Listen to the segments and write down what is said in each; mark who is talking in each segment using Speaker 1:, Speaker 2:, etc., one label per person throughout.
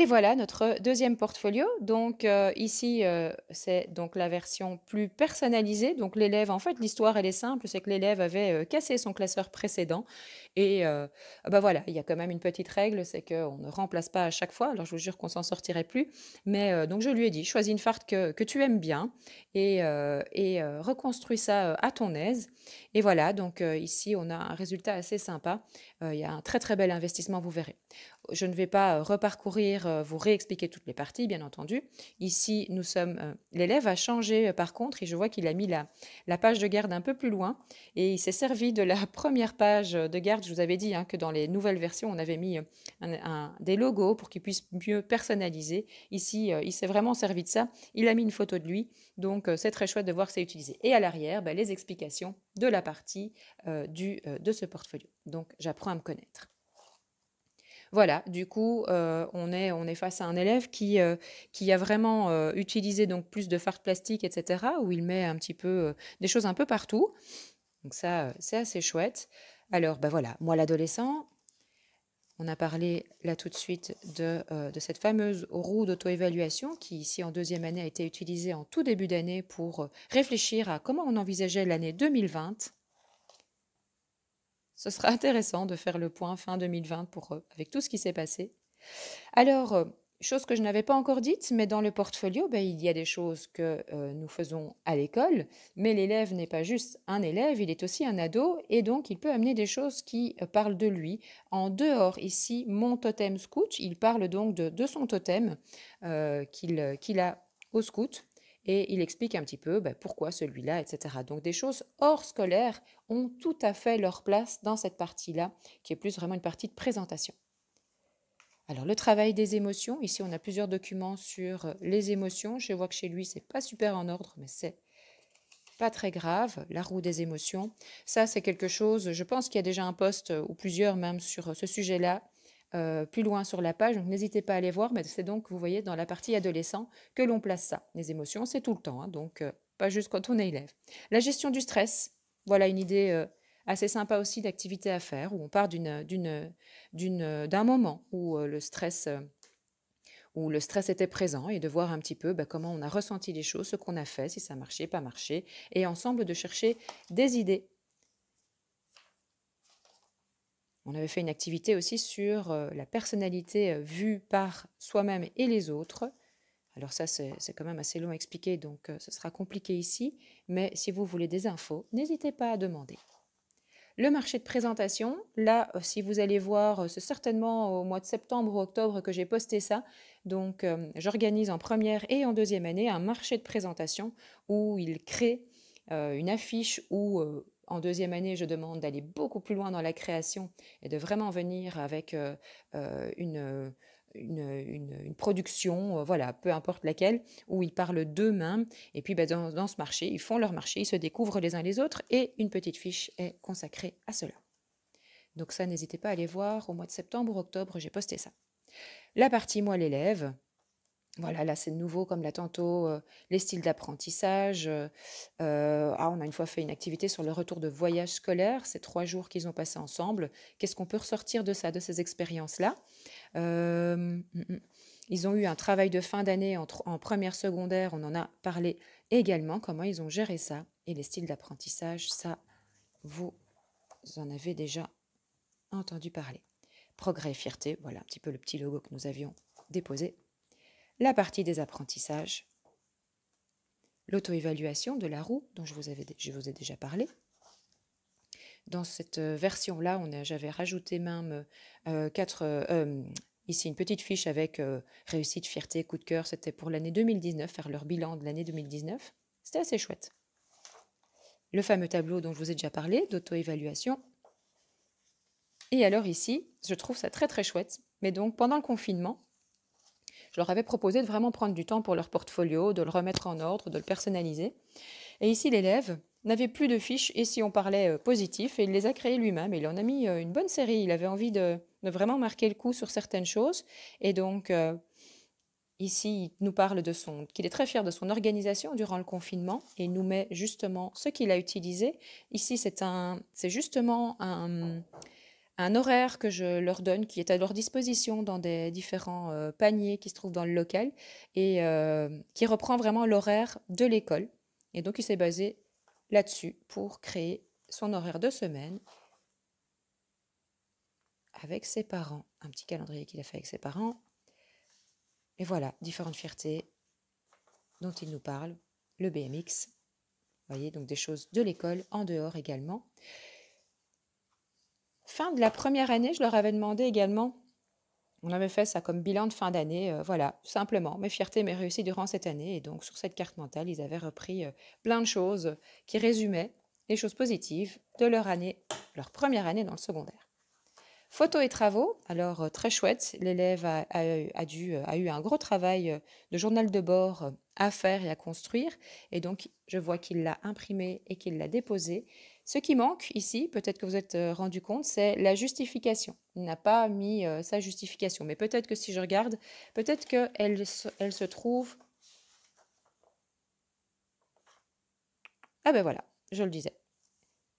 Speaker 1: Et voilà notre deuxième portfolio. Donc euh, ici, euh, c'est donc la version plus personnalisée. Donc l'élève, en fait, l'histoire, elle est simple, c'est que l'élève avait euh, cassé son classeur précédent. Et ah bah voilà, il y a quand même une petite règle, c'est qu'on ne remplace pas à chaque fois. Alors je vous jure qu'on s'en sortirait plus. Mais donc je lui ai dit, choisis une farte que, tu aimes bien et, et reconstruis ça à ton aise. Et voilà, donc ici, on a un résultat assez sympa. il y a un très très bel investissement, vous verrez. Je ne vais pas euh, reparcourir, euh, vous réexpliquer toutes les parties, bien entendu. Ici, nous sommes. Euh, l'élève a changé par contre et je vois qu'il a mis la, page de garde un peu plus loin et il s'est servi de la première page de garde. Je vous avais dit hein, que dans les nouvelles versions, on avait mis des logos pour qu'il puisse mieux personnaliser. Ici, il s'est vraiment servi de ça. Il a mis une photo de lui, donc c'est très chouette de voir que c'est utilisé. Et à l'arrière, ben, les explications de la partie du, de ce portfolio. Donc, j'apprends à me connaître voilà, du coup, euh, on, est, face à un élève qui, euh, a vraiment euh, utilisé donc plus de fards plastique, etc., où il met un petit peu des choses un peu partout. Donc ça, c'est assez chouette. Alors, ben voilà, moi l'adolescent, on a parlé là tout de suite de, de cette fameuse roue d'auto-évaluation qui, ici en deuxième année, a été utilisée en tout début d'année pour réfléchir à comment on envisageait l'année 2020. Ce sera intéressant de faire le point fin 2020 pour euh, avec tout ce qui s'est passé. Alors, euh, chose que je n'avais pas encore dite, mais dans le portfolio, ben, il y a des choses que euh, nous faisons à l'école, mais l'élève n'est pas juste un élève, il est aussi un ado, et donc il peut amener des choses qui parlent de lui. En dehors, ici, mon totem scout, il parle donc de, son totem qu'il a au scout et il explique un petit peu bah, pourquoi celui-là, etc. Donc des choses hors scolaires ont tout à fait leur place dans cette partie-là, qui est plus vraiment une partie de présentation. Alors le travail des émotions, ici on a plusieurs documents sur euh, les émotions. Je vois que chez lui c'est pas super en ordre, mais c'est pas très grave, la roue des émotions. Ça c'est quelque chose, je pense qu'il y a déjà un poste euh, ou plusieurs même sur euh, ce sujet-là. Euh, plus loin sur la page. Donc n'hésitez pas à aller voir, mais c'est donc, vous voyez, dans la partie adolescent que l'on place ça. Les émotions, c'est tout le temps, hein, donc euh, pas juste quand on est élève. La gestion du stress, voilà une idée euh, assez sympa aussi d'activité à faire, où on part d'un moment où le stress où le stress était présent et de voir un petit peu bah, comment on a ressenti les choses, ce qu'on a fait, si ça marchait, pas marché, et ensemble de chercher des idées On avait fait une activité aussi sur euh, la personnalité euh, vue par soi-même et les autres. Alors ça, c'est quand même assez long à expliquer, donc euh, ce sera compliqué ici, mais si vous voulez des infos, n'hésitez pas à demander. Le marché de présentation, là, si vous allez voir, c'est certainement au mois de septembre ou octobre que j'ai posté ça. Donc, j'organise en première et en deuxième année un marché de présentation où ils créent une affiche ou en deuxième année, je demande d'aller beaucoup plus loin dans la création et de vraiment venir avec euh, euh, une, production, euh, voilà, peu importe laquelle, où ils parlent d'eux-mêmes. Et puis, bah, dans, dans ce marché, ils font leur marché, ils se découvrent les uns les autres et une petite fiche est consacrée à cela. Donc ça, n'hésitez pas à aller voir. Au mois de septembre ou octobre, j'ai posté ça. La partie moi l'élève, voilà, là c'est nouveau, comme là tantôt, euh, les styles d'apprentissage. Euh, euh, ah, on a une fois fait une activité sur le retour de voyage scolaire, ces trois jours qu'ils ont passés ensemble. Qu'est-ce qu'on peut ressortir de ça, de ces expériences-là mm, mm. Ils ont eu un travail de fin d'année en, en, première secondaire, on en a parlé également, comment ils ont géré ça. Et les styles d'apprentissage, ça, vous en avez déjà entendu parler. Progrès et fierté, voilà un petit peu le petit logo que nous avions déposé la partie des apprentissages, l'auto-évaluation de la roue dont je vous, avais, je vous ai déjà parlé. Dans cette euh, version-là, j'avais rajouté même euh, quatre, euh, ici une petite fiche avec réussite, fierté, coup de cœur. C'était pour l'année 2019, faire leur bilan de l'année 2019. C'était assez chouette. Le fameux tableau dont je vous ai déjà parlé, d'auto-évaluation. Et alors ici, je trouve ça très très chouette. Mais donc pendant le confinement, je leur avais proposé de vraiment prendre du temps pour leur portfolio, de le remettre en ordre, de le personnaliser. Et ici, l'élève n'avait plus de fiches, et si on parlait euh, positif, et il les a créées lui-même. Il en a mis euh, une bonne série. Il avait envie de, vraiment marquer le coup sur certaines choses. Et donc, euh, ici, il nous parle de son, qu'il est très fier de son organisation durant le confinement, et il nous met justement ce qu'il a utilisé. Ici, c'est un, c'est justement un un horaire que je leur donne qui est à leur disposition dans des différents euh, paniers qui se trouvent dans le local et euh, qui reprend vraiment l'horaire de l'école. Et donc il s'est basé là-dessus pour créer son horaire de semaine avec ses parents. Un petit calendrier qu'il a fait avec ses parents. Et voilà, différentes fiertés dont il nous parle, le BMX, vous voyez, donc des choses de l'école en dehors également fin de la première année, je leur avais demandé également, on avait fait ça comme bilan de fin d'année, euh, voilà, simplement, mes fiertés, mes réussites durant cette année. Et donc, sur cette carte mentale, ils avaient repris euh, plein de choses qui résumaient les choses positives de leur année, leur première année dans le secondaire. Photos et travaux, alors euh, très chouette, l'élève a eu un gros travail de journal de bord à faire et à construire, et donc je vois qu'il l'a imprimé et qu'il l'a déposé, ce qui manque ici, peut-être que vous êtes euh, rendu compte, c'est la justification. Il n'a pas mis euh, sa justification. Mais peut-être que si je regarde, peut-être qu'elle elle se trouve... Ah ben voilà, je le disais.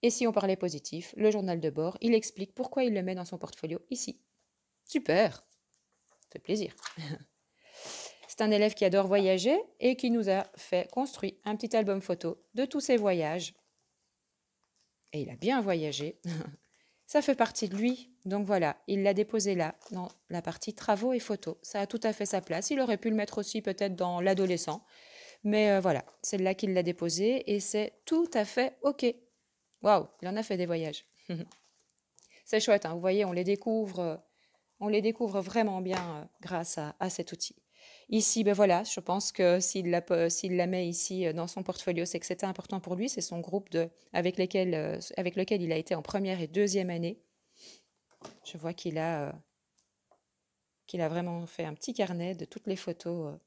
Speaker 1: Et si on parlait positif, le journal de bord, il explique pourquoi il le met dans son portfolio ici. Super Ça fait plaisir C'est un élève qui adore voyager et qui nous a fait construire un petit album photo de tous ses voyages et il a bien voyagé. Ça fait partie de lui. Donc voilà, il l'a déposé là, dans la partie travaux et photos. Ça a tout à fait sa place. Il aurait pu le mettre aussi peut-être dans l'adolescent. Mais euh, voilà, c'est là qu'il l'a déposé et c'est tout à fait OK. Waouh, il en a fait des voyages. c'est chouette, hein. vous voyez, on les découvre, euh, on les découvre vraiment bien euh, grâce à cet outil. Ici, ben voilà, je pense que s'il la, la, met ici euh, dans son portfolio, c'est que c'était important pour lui. C'est son groupe de, avec, euh, avec lequel il a été en première et deuxième année. Je vois qu'il a, euh, qu'il a vraiment fait un petit carnet de toutes les photos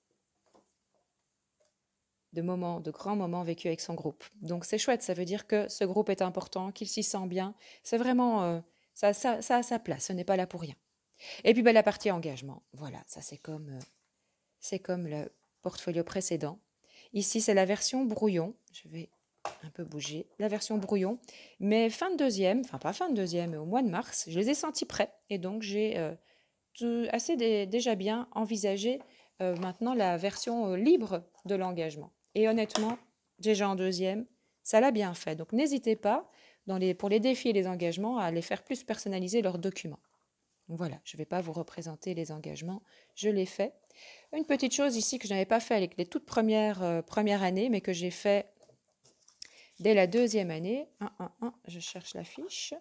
Speaker 1: de moments, de grands moments vécus avec son groupe. Donc c'est chouette, ça veut dire que ce groupe est important, qu'il s'y sent bien. C'est vraiment, ça, ça, a sa place, ce n'est pas là pour rien. Et puis ben, la partie engagement, voilà, ça c'est comme c'est comme le portfolio précédent. Ici, c'est la version brouillon. Je vais un peu bouger. La version brouillon. Mais fin de deuxième, enfin pas fin de deuxième, mais au mois de mars, je les ai sentis prêts. Et donc, j'ai euh, euh, assez déjà bien envisagé euh, maintenant la version libre de l'engagement. Et honnêtement, déjà en deuxième, ça l'a bien fait. Donc, n'hésitez pas, pour les défis et les engagements, à les faire plus personnaliser leurs documents. Voilà, je ne vais pas vous représenter les engagements, je l'ai fait. Une petite chose ici que je n'avais pas fait avec les toutes euh, premières, années, mais que j'ai fait dès la deuxième année. je cherche la fiche.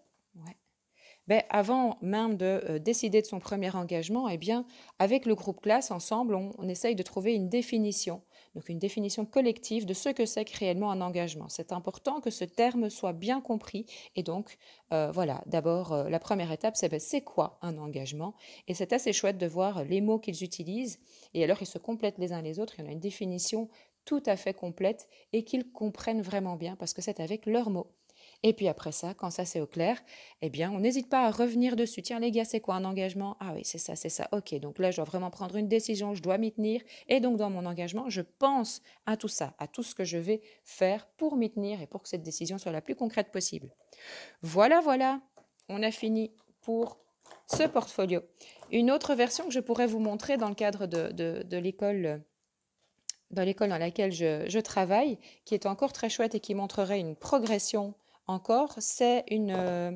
Speaker 1: Ben, avant même de euh, décider de son premier engagement, eh bien, avec le groupe classe, ensemble, on essaye de trouver une définition donc une définition collective de ce que c'est que réellement un engagement. C'est important que ce terme soit bien compris et donc euh, voilà, d'abord euh, la première étape c'est ben, c'est quoi un engagement et c'est assez chouette de voir les mots qu'ils utilisent et alors ils se complètent les uns les autres, il y en a une définition tout à fait complète et qu'ils comprennent vraiment bien parce que c'est avec leurs mots. Et puis après ça, quand ça c'est au clair, eh bien, on n'hésite pas à revenir dessus. Tiens, les gars, c'est quoi un engagement Ah oui, c'est ça, c'est ça. Ok, donc là, je dois vraiment prendre une décision, je dois m'y tenir. Et donc, dans mon engagement, je pense à tout ça, à tout ce que je vais faire pour m'y tenir et pour que cette décision soit la plus concrète possible. Voilà, voilà, on a fini pour ce portfolio. Une autre version que je pourrais vous montrer dans le cadre de, de, l'école dans l'école dans laquelle je, je, travaille, qui est encore très chouette et qui montrerait une progression encore, c'est euh,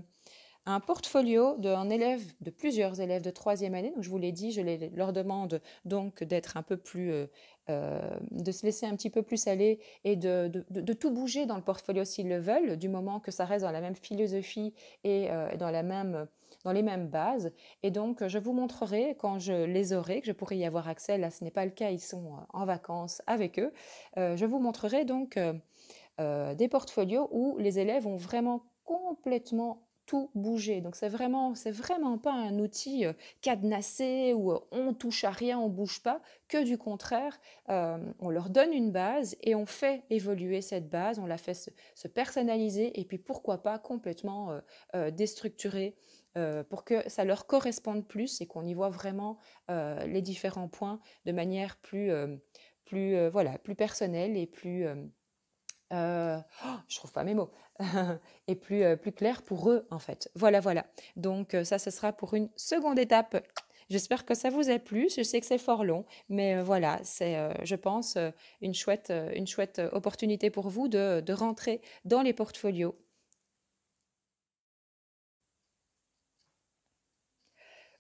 Speaker 1: un portfolio d'un élève, de plusieurs élèves de troisième année. je vous l'ai dit, je leur demande donc d'être un peu plus, euh, euh, de se laisser un petit peu plus aller et de, tout bouger dans le portfolio s'ils le veulent, du moment que ça reste dans la même philosophie et dans les mêmes bases. Et donc, je vous montrerai quand je les aurai, que je pourrai y avoir accès. Là, ce n'est pas le cas, ils sont en vacances avec eux. je vous montrerai donc euh, des portfolios où les élèves ont vraiment complètement tout bougé. Donc c'est vraiment, c'est vraiment pas un outil euh, cadenassé où euh, on touche à rien, on bouge pas. Que du contraire, on leur donne une base et on fait évoluer cette base, on la fait se, personnaliser et puis pourquoi pas complètement déstructurer pour que ça leur corresponde plus et qu'on y voit vraiment les différents points de manière plus, plus voilà, plus personnelle et plus euh, oh, je trouve pas mes mots, et plus, euh, plus clair pour eux en fait. Voilà, voilà. Donc euh, ça, ce sera pour une seconde étape. J'espère que ça vous a plu. Je sais que c'est fort long, mais euh, voilà, c'est, je pense, une chouette, une chouette opportunité pour vous de, de rentrer dans les portfolios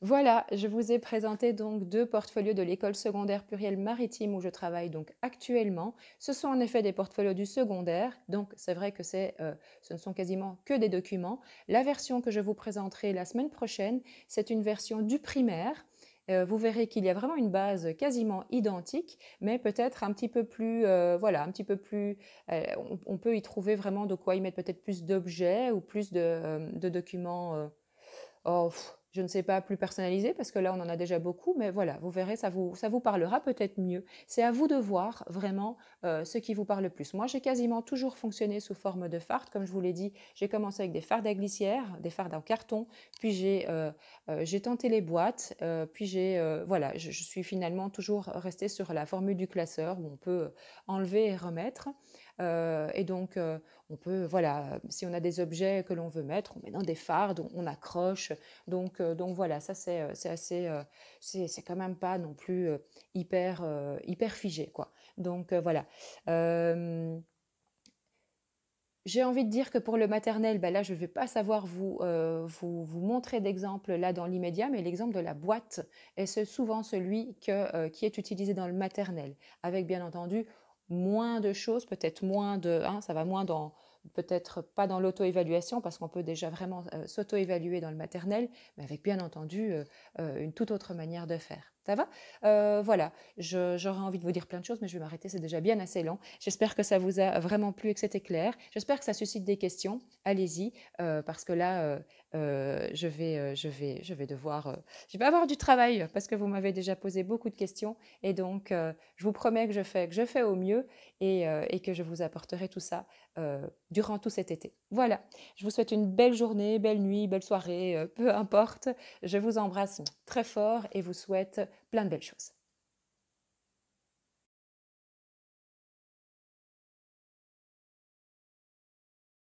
Speaker 1: Voilà, je vous ai présenté donc deux portfolios de l'école secondaire plurielle maritime où je travaille donc actuellement. Ce sont en effet des portfolios du secondaire, donc c'est vrai que euh, ce ne sont quasiment que des documents. La version que je vous présenterai la semaine prochaine, c'est une version du primaire euh, vous verrez qu'il y a vraiment une base quasiment identique, mais peut-être un petit peu plus, euh, voilà, un petit peu plus, on, peut y trouver vraiment de quoi y mettre peut-être plus d'objets ou plus de, documents. Oh, je ne sais pas, plus personnalisé, parce que là, on en a déjà beaucoup, mais voilà, vous verrez, ça vous, ça vous parlera peut-être mieux. C'est à vous de voir vraiment euh, ce qui vous parle le plus. Moi, j'ai quasiment toujours fonctionné sous forme de farde. Comme je vous l'ai dit, j'ai commencé avec des fardes à glissière, des fardes en carton, puis j'ai euh, euh, tenté les boîtes, puis j'ai, voilà, je, je, suis finalement toujours restée sur la formule du classeur où on peut enlever et remettre. Euh, et donc, euh, on peut, voilà, si on a des objets que l'on veut mettre, on met dans des fardes, on, accroche. Donc, euh, donc voilà, ça c'est assez, c'est quand même pas non plus hyper, hyper figé, quoi. Donc voilà. J'ai envie de dire que pour le maternel, ben là, je ne vais pas savoir vous, vous, vous, montrer d'exemple là dans l'immédiat, mais l'exemple de la boîte est souvent celui qui est utilisé dans le maternel, avec bien entendu moins de choses, peut-être moins de, hein, ça va moins dans, peut-être pas dans l'auto-évaluation parce qu'on peut déjà vraiment euh, s'auto-évaluer dans le maternel, mais avec bien entendu euh, euh, une toute autre manière de faire. Ça va euh, Voilà, j'aurais envie de vous dire plein de choses, mais je vais m'arrêter, c'est déjà bien assez long. J'espère que ça vous a vraiment plu et que c'était clair. J'espère que ça suscite des questions. Allez-y, euh, parce que là, euh, je, vais, je, vais, je vais devoir... je vais avoir du travail, parce que vous m'avez déjà posé beaucoup de questions. Et donc, je vous promets que je fais, que je fais au mieux et que je vous apporterai tout ça durant tout cet été. Voilà, je vous souhaite une belle journée, belle nuit, belle soirée, peu importe. Je vous embrasse très fort et vous souhaite plein de belles choses.